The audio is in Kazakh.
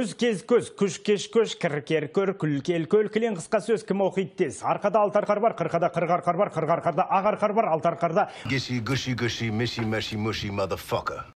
Күз кез көз, күш кеш көш, кір кер көр, күл кел көл, кілең қысқа сөз кім оқиды тез. Арқада алтарқар бар, қырқада қырғарқар бар, қырғарқарда бар, алтарқарда... Геши, гүши, гүши, меши, меши, муши,